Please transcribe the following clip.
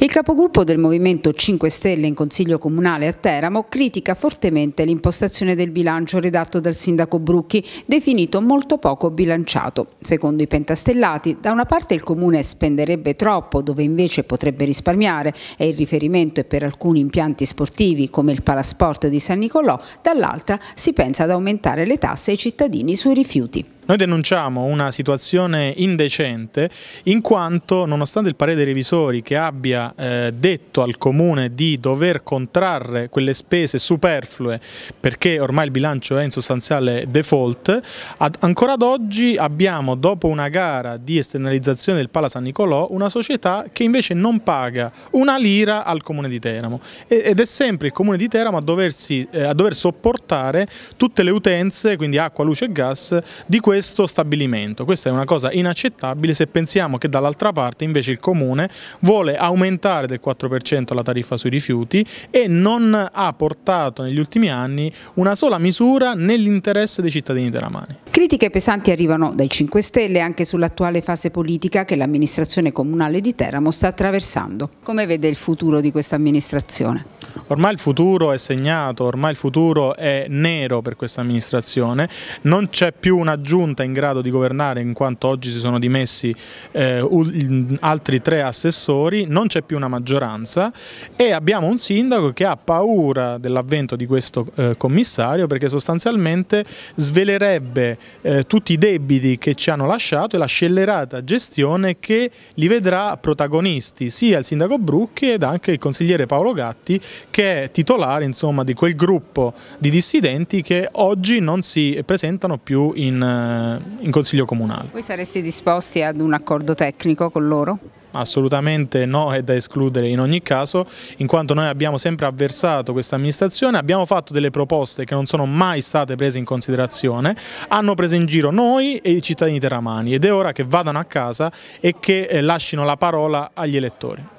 Il capogruppo del Movimento 5 Stelle in Consiglio Comunale a Teramo critica fortemente l'impostazione del bilancio redatto dal sindaco Brucchi, definito molto poco bilanciato. Secondo i pentastellati, da una parte il comune spenderebbe troppo dove invece potrebbe risparmiare e il riferimento è per alcuni impianti sportivi come il Palasport di San Nicolò, dall'altra si pensa ad aumentare le tasse ai cittadini sui rifiuti. Noi denunciamo una situazione indecente in quanto nonostante il parere dei revisori che abbia eh, detto al Comune di dover contrarre quelle spese superflue perché ormai il bilancio è in sostanziale default, ad, ancora ad oggi abbiamo dopo una gara di esternalizzazione del Pala San Nicolò una società che invece non paga una lira al Comune di Teramo ed è sempre il Comune di Teramo a, doversi, eh, a dover sopportare tutte le utenze, quindi acqua, luce e gas, di questo questo stabilimento. Questa è una cosa inaccettabile se pensiamo che dall'altra parte invece il Comune vuole aumentare del 4% la tariffa sui rifiuti e non ha portato negli ultimi anni una sola misura nell'interesse dei cittadini teramani. Critiche pesanti arrivano dai 5 Stelle anche sull'attuale fase politica che l'amministrazione comunale di Teramo sta attraversando. Come vede il futuro di questa amministrazione? Ormai il futuro è segnato, ormai il futuro è nero per questa amministrazione, non c'è più una giunta in grado di governare in quanto oggi si sono dimessi eh, altri tre assessori, non c'è più una maggioranza e abbiamo un sindaco che ha paura dell'avvento di questo eh, commissario perché sostanzialmente svelerebbe eh, tutti i debiti che ci hanno lasciato e la scellerata gestione che li vedrà protagonisti sia il sindaco Brucchi ed anche il consigliere Paolo Gatti che è titolare insomma, di quel gruppo di dissidenti che oggi non si presentano più in, eh, in Consiglio Comunale. Voi sareste disposti ad un accordo tecnico con loro? Assolutamente no, è da escludere in ogni caso, in quanto noi abbiamo sempre avversato questa amministrazione, abbiamo fatto delle proposte che non sono mai state prese in considerazione, hanno preso in giro noi e i cittadini terramani ed è ora che vadano a casa e che eh, lasciano la parola agli elettori.